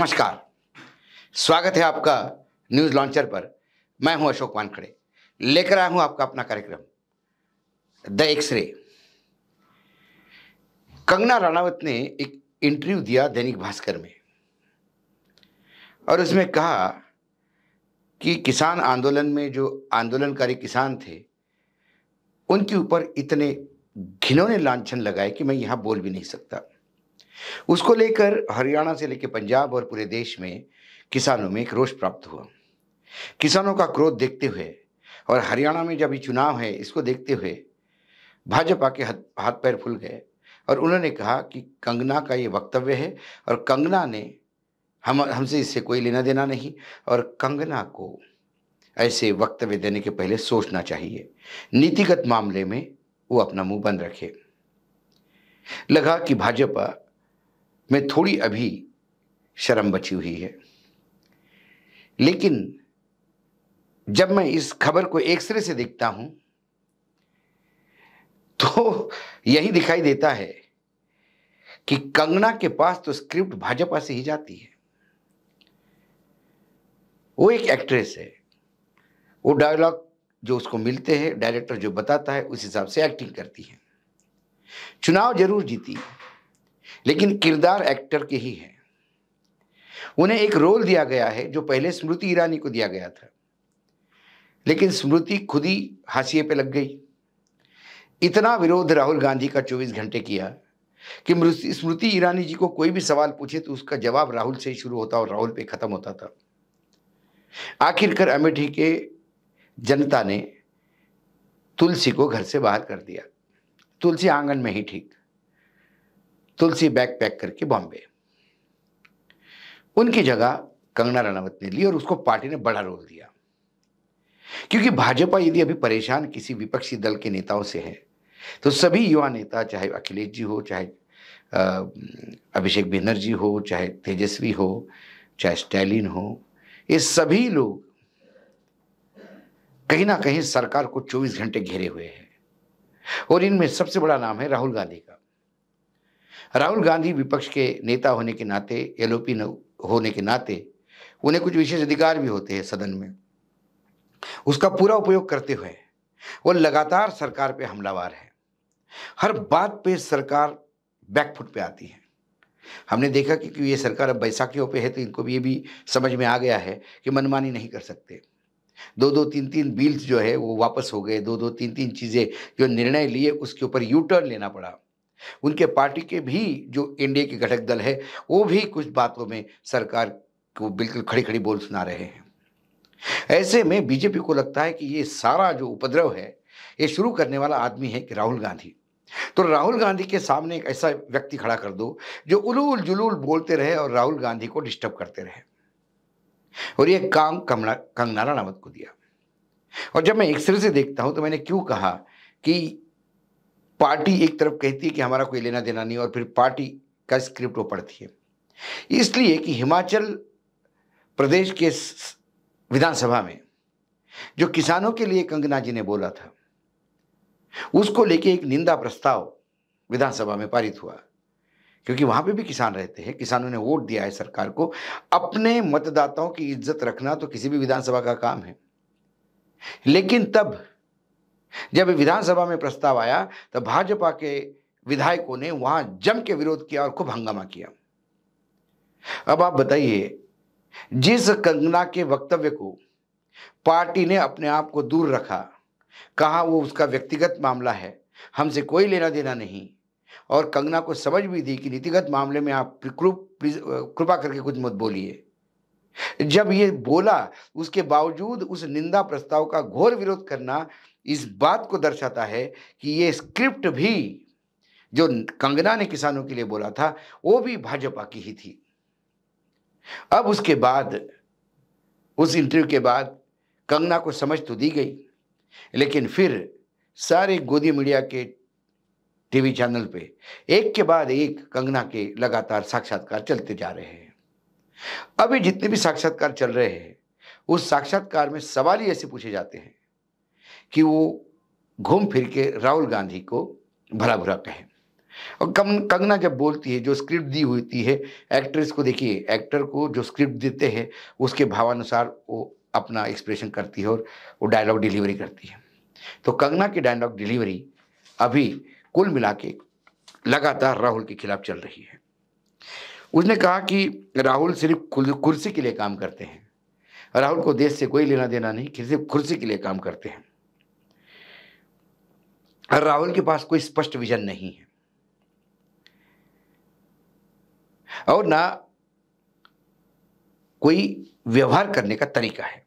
नमस्कार स्वागत है आपका न्यूज़ लॉन्चर पर मैं हूं अशोक वानखड़े लेकर आया हूं आपका अपना कार्यक्रम द एक्सरे कंगना राणावत ने एक इंटरव्यू दिया दैनिक भास्कर में और उसमें कहा कि किसान आंदोलन में जो आंदोलनकारी किसान थे उनके ऊपर इतने घिनौने लांछन लगाए कि मैं यहां बोल भी नहीं सकता उसको लेकर हरियाणा से लेकर पंजाब और पूरे देश में किसानों में एक रोष प्राप्त हुआ किसानों का क्रोध देखते हुए और हरियाणा में जब ये चुनाव है इसको देखते हुए भाजपा के हाथ पैर फूल गए और उन्होंने कहा कि कंगना का ये वक्तव्य है और कंगना ने हम हमसे इससे कोई लेना देना नहीं और कंगना को ऐसे वक्तव्य देने के पहले सोचना चाहिए नीतिगत मामले में वो अपना मुंह बंद रखे लगा कि भाजपा में थोड़ी अभी शर्म बची हुई है लेकिन जब मैं इस खबर को एक सिरे से देखता हूं तो यही दिखाई देता है कि कंगना के पास तो स्क्रिप्ट भाजपा से ही जाती है वो एक एक्ट्रेस है वो डायलॉग जो उसको मिलते हैं डायरेक्टर जो बताता है उस हिसाब से एक्टिंग करती है चुनाव जरूर जीती है लेकिन किरदार एक्टर के ही हैं उन्हें एक रोल दिया गया है जो पहले स्मृति ईरानी को दिया गया था लेकिन स्मृति खुद ही हाशिए पे लग गई इतना विरोध राहुल गांधी का 24 घंटे किया कि स्मृति ईरानी जी को कोई भी सवाल पूछे तो उसका जवाब राहुल से ही शुरू होता और राहुल पे ख़त्म होता था आखिरकार अमेठी के जनता ने तुलसी को घर से बाहर कर दिया तुलसी आंगन में ही ठीक तुलसी बैग पैक करके बॉम्बे उनकी जगह कंगना रणावत ने ली और उसको पार्टी ने बड़ा रोल दिया क्योंकि भाजपा यदि अभी परेशान किसी विपक्षी दल के नेताओं से है तो सभी युवा नेता चाहे अखिलेश जी हो चाहे अभिषेक बनर्जी हो चाहे तेजस्वी हो चाहे स्टैलिन हो ये सभी लोग कहीं ना कहीं सरकार को 24 घंटे घेरे हुए हैं और इनमें सबसे बड़ा नाम है राहुल गांधी का राहुल गांधी विपक्ष के नेता होने के नाते एल होने के नाते उन्हें कुछ विशेष अधिकार भी होते हैं सदन में उसका पूरा उपयोग करते हुए वो लगातार सरकार पे हमलावार है हर बात पे सरकार बैकफुट पे आती है हमने देखा कि, कि ये सरकार अब बैसाखियों पे है तो इनको भी ये भी समझ में आ गया है कि मनमानी नहीं कर सकते दो दो तीन तीन बिल्स जो है वो वापस हो गए दो दो तीन तीन चीज़ें जो निर्णय लिए उसके ऊपर यू टर्न लेना पड़ा उनके पार्टी के भी जो एनडीए के घटक दल है वो भी कुछ बातों में सरकार को बिल्कुल खड़ी खड़ी बोल सुना रहे हैं ऐसे में बीजेपी को लगता है कि ये सारा जो उपद्रव है ये शुरू करने वाला आदमी है कि राहुल गांधी तो राहुल गांधी के सामने एक ऐसा व्यक्ति खड़ा कर दो जो उलूल जुलूल बोलते रहे और राहुल गांधी को डिस्टर्ब करते रहे और ये काम कमला कंगना रावत को दिया और जब मैं एक सिरे से देखता हूं तो मैंने क्यों कहा कि पार्टी एक तरफ कहती है कि हमारा कोई लेना देना नहीं और फिर पार्टी का स्क्रिप्ट वो पढ़ती है इसलिए कि हिमाचल प्रदेश के विधानसभा में जो किसानों के लिए कंगना जी ने बोला था उसको लेके एक निंदा प्रस्ताव विधानसभा में पारित हुआ क्योंकि वहां पे भी किसान रहते हैं किसानों ने वोट दिया है सरकार को अपने मतदाताओं की इज्जत रखना तो किसी भी विधानसभा का काम है लेकिन तब जब विधानसभा में प्रस्ताव आया तो भाजपा के विधायकों ने वहां जम के विरोध किया और खूब हंगामा किया अब आप बताइए जिस कंगना के वक्तव्य को पार्टी ने अपने आप को दूर रखा कहा वो उसका व्यक्तिगत मामला है हमसे कोई लेना देना नहीं और कंगना को समझ भी दी कि नीतिगत मामले में आप कृपा करके कुछ मत बोलिए जब ये बोला उसके बावजूद उस निंदा प्रस्ताव का घोर विरोध करना इस बात को दर्शाता है कि ये स्क्रिप्ट भी जो कंगना ने किसानों के लिए बोला था वो भी भाजपा की ही थी अब उसके बाद उस इंटरव्यू के बाद कंगना को समझ तो दी गई लेकिन फिर सारे गोदी मीडिया के टीवी चैनल पे एक के बाद एक कंगना के लगातार साक्षात्कार चलते जा रहे हैं अभी जितने भी साक्षात्कार चल रहे हैं उस साक्षात्कार में सवाल ही ऐसे पूछे जाते हैं कि वो घूम फिर के राहुल गांधी को भरा भरा कहें और कम कंगना जब बोलती है जो स्क्रिप्ट दी होती है एक्ट्रेस को देखिए एक्टर को जो स्क्रिप्ट देते हैं उसके भावानुसार वो अपना एक्सप्रेशन करती है और वो डायलॉग डिलीवरी करती है तो कंगना की डायलॉग डिलीवरी अभी कुल मिला के लगातार राहुल के खिलाफ चल रही है उसने कहा कि राहुल सिर्फ कुर्सी के लिए काम करते हैं राहुल को देश से कोई लेना देना नहीं सिर्फ कुर्सी के लिए काम करते हैं राहुल के पास कोई स्पष्ट विजन नहीं है और ना कोई व्यवहार करने का तरीका है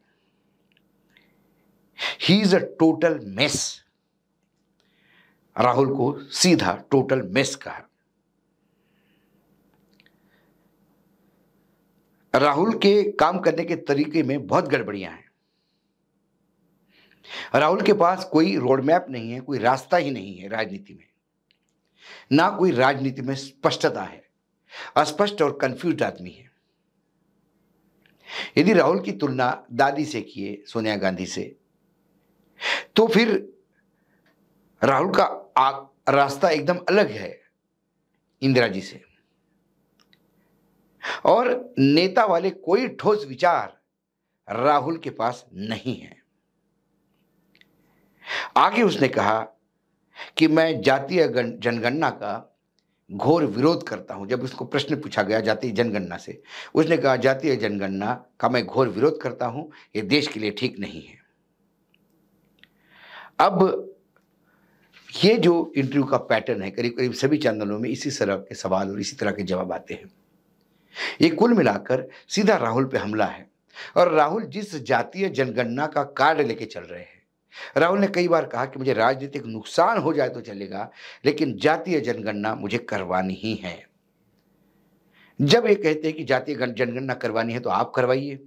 he is a total mess Rahul को सीधा टोटल मेस कहा राहुल के काम करने के तरीके में बहुत गड़बड़ियां हैं राहुल के पास कोई रोड मैप नहीं है कोई रास्ता ही नहीं है राजनीति में ना कोई राजनीति में स्पष्टता है अस्पष्ट और कंफ्यूज आदमी है यदि राहुल की तुलना दादी से किए सोनिया गांधी से तो फिर राहुल का रास्ता एकदम अलग है इंदिरा जी से और नेता वाले कोई ठोस विचार राहुल के पास नहीं है आगे उसने कहा कि मैं जातीय जनगणना का घोर विरोध करता हूं जब उसको प्रश्न पूछा गया जातीय जनगणना से उसने कहा जातीय जनगणना का मैं घोर विरोध करता हूं ये देश के लिए ठीक नहीं है अब ये जो इंटरव्यू का पैटर्न है करीब करीब सभी चैनलों में इसी तरह के सवाल और इसी तरह के जवाब आते हैं ये कुल मिलाकर सीधा राहुल पे हमला है और राहुल जिस जातीय जनगणना का कार्ड लेके चल रहे हैं राहुल ने कई बार कहा कि मुझे राजनीतिक नुकसान हो जाए तो चलेगा लेकिन जातीय जनगणना मुझे करवानी ही है जब ये कहते हैं कि जातीय जनगणना करवानी है तो आप करवाइए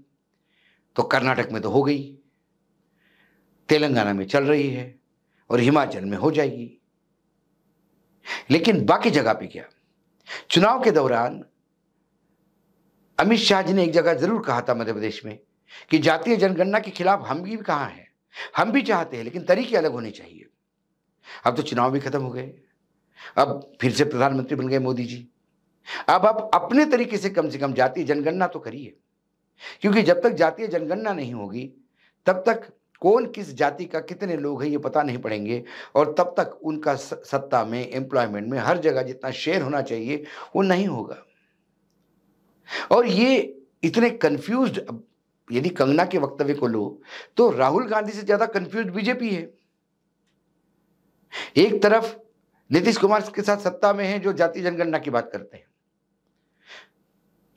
तो कर्नाटक में तो हो गई तेलंगाना में चल रही है और हिमाचल में हो जाएगी लेकिन बाकी जगह पे क्या चुनाव के दौरान अमित शाह जी ने एक जगह जरूर कहा था मध्य प्रदेश में कि जातीय जनगणना के खिलाफ हम भी कहाँ हैं हम भी चाहते हैं लेकिन तरीके अलग होने चाहिए अब तो चुनाव भी खत्म हो गए अब फिर से प्रधानमंत्री बन गए मोदी जी अब आप अपने तरीके से कम से कम जातीय जनगणना तो करिए क्योंकि जब तक जातीय जनगणना नहीं होगी तब तक कौन किस जाति का कितने लोग हैं ये पता नहीं पड़ेंगे और तब तक उनका सत्ता में एम्प्लॉयमेंट में हर जगह जितना शेयर होना चाहिए वो नहीं होगा और ये इतने कंफ्यूज्ड यदि कंगना के वक्तव्य को लो तो राहुल गांधी से ज्यादा कंफ्यूज बीजेपी है एक तरफ नीतीश कुमार के साथ सत्ता में है जो जाति जनगणना की बात करते हैं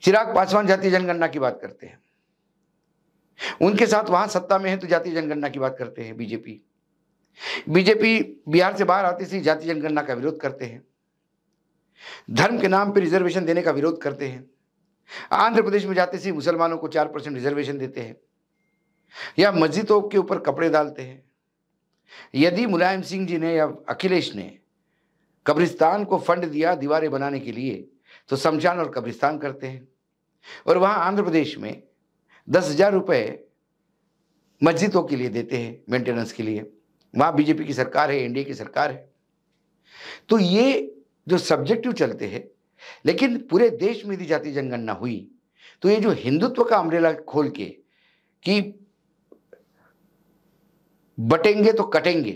चिराग पासवान जातीय जनगणना की बात करते हैं उनके साथ वहां सत्ता में है तो जातीय जनगणना की बात करते हैं बीजेपी बीजेपी बिहार से बाहर आते से जाति जनगणना का विरोध करते हैं धर्म के नाम पर रिजर्वेशन देने का विरोध करते हैं आंध्र प्रदेश में जाते से मुसलमानों को चार परसेंट रिजर्वेशन देते हैं या मस्जिदों के ऊपर कपड़े डालते हैं यदि मुलायम सिंह जी ने या अखिलेश ने कब्रिस्तान को फंड दिया दीवारें बनाने के लिए तो शमशान और कब्रिस्तान करते हैं और वहाँ आंध्र प्रदेश में दस हज़ार रुपये मस्जिदों के लिए देते हैं मेंटेनेंस के लिए वहाँ बीजेपी की सरकार है एनडीए की सरकार है तो ये जो सब्जेक्टिव चलते हैं लेकिन पूरे देश में यदि जाति जनगणना हुई तो ये जो हिंदुत्व का अमरेला खोल के कि बटेंगे तो कटेंगे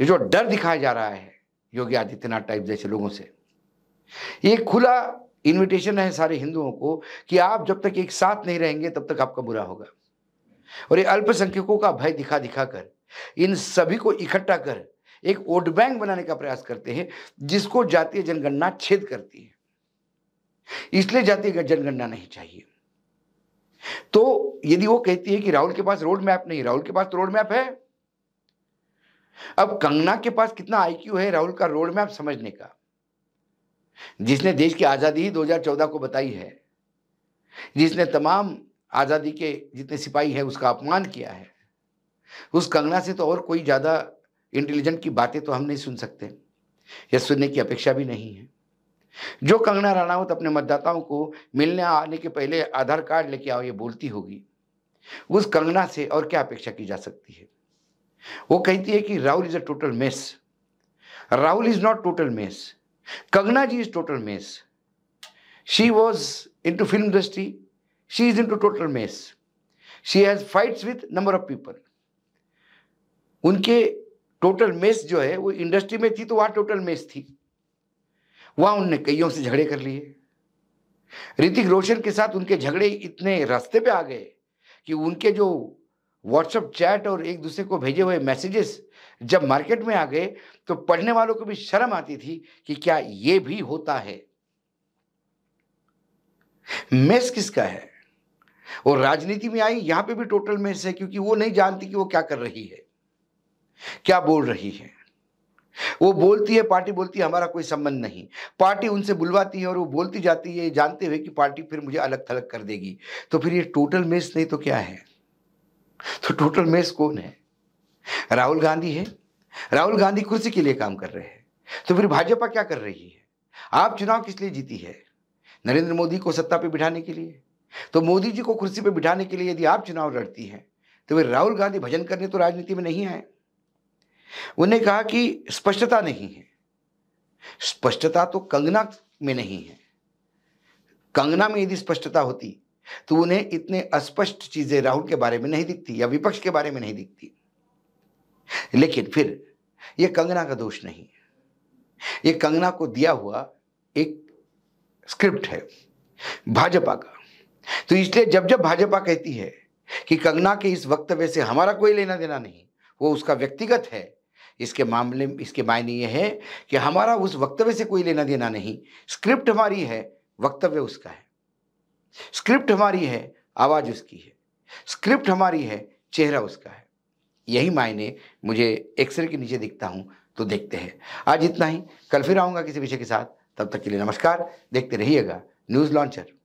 ये जो डर दिखाया जा रहा है योगी आदित्यनाथ टाइप जैसे लोगों से ये खुला इनविटेशन है सारे हिंदुओं को कि आप जब तक एक साथ नहीं रहेंगे तब तक आपका बुरा होगा और ये अल्पसंख्यकों का भय दिखा दिखा कर इन सभी को इकट्ठा कर एक वोट बैंक बनाने का प्रयास करते हैं जिसको जातीय जनगणना छेद करती है इसलिए जातीय जनगणना नहीं चाहिए तो यदि वो कहती है कि राहुल के पास रोड मैप नहीं राहुल के पास तो रोड मैप है अब कंगना के पास कितना आईक्यू है राहुल का रोड मैप समझने का जिसने देश की आज़ादी ही 2014 को बताई है जिसने तमाम आज़ादी के जितने सिपाही है उसका अपमान किया है उस कंगना से तो और कोई ज़्यादा इंटेलिजेंट की बातें तो हम नहीं सुन सकते या सुनने की अपेक्षा भी नहीं है जो कंगना राणावत अपने मतदाताओं को मिलने आने के पहले आधार कार्ड लेके आओ ये बोलती होगी उस कंगना से और क्या अपेक्षा की जा सकती है वो कहती है कि Rahul is a total mess Rahul is not total mess Kangana ji is total mess she was into film industry she is into total mess she has fights with number of people उनके टोटल मेस जो है वो industry में थी तो वहां total mess थी वहां उनने कईयों से झगड़े कर लिए ऋतिक रोशन के साथ उनके झगड़े इतने रास्ते पे आ गए कि उनके जो व्हाट्सएप चैट और एक दूसरे को भेजे हुए मैसेजेस जब मार्केट में आ गए तो पढ़ने वालों को भी शर्म आती थी कि क्या ये भी होता है मेस किसका है और राजनीति में आई यहां पे भी टोटल मेस है क्योंकि वो नहीं जानती कि वो क्या कर रही है क्या बोल रही है वो बोलती है पार्टी बोलती है हमारा कोई संबंध नहीं पार्टी उनसे बुलवाती है और वो बोलती जाती है जानते हुए कि पार्टी फिर मुझे अलग थलग कर देगी तो फिर ये टोटल मेस नहीं तो क्या है तो टोटल मेस कौन है राहुल गांधी है राहुल गांधी कुर्सी के लिए काम कर रहे हैं तो फिर भाजपा क्या कर रही है आप चुनाव किस लिए जीती है नरेंद्र मोदी को सत्ता पर बिठाने के लिए तो मोदी जी को कुर्सी पर बिठाने के लिए यदि आप चुनाव लड़ती हैं तो फिर राहुल गांधी भजन करने तो राजनीति में नहीं आए उन्हें कहा कि स्पष्टता नहीं है स्पष्टता तो कंगना में नहीं है कंगना में यदि स्पष्टता होती तो उन्हें इतने अस्पष्ट चीजें राहुल के बारे में नहीं दिखती या विपक्ष के बारे में नहीं दिखती लेकिन फिर यह कंगना का दोष नहीं यह कंगना को दिया हुआ एक स्क्रिप्ट है भाजपा का तो इसलिए जब जब भाजपा कहती है कि कंगना के इस वक्तव्य से हमारा कोई लेना देना नहीं वो उसका व्यक्तिगत है इसके मामले इसके मायने ये है कि हमारा उस वक्तव्य से कोई लेना देना नहीं स्क्रिप्ट हमारी है वक्तव्य उसका है स्क्रिप्ट हमारी है आवाज़ उसकी है स्क्रिप्ट हमारी है चेहरा उसका है यही मायने मुझे एक्सरे के नीचे दिखता हूँ तो देखते हैं आज इतना ही कल फिर आऊँगा किसी विषय के साथ तब तक के लिए नमस्कार देखते रहिएगा न्यूज़ लॉन्चर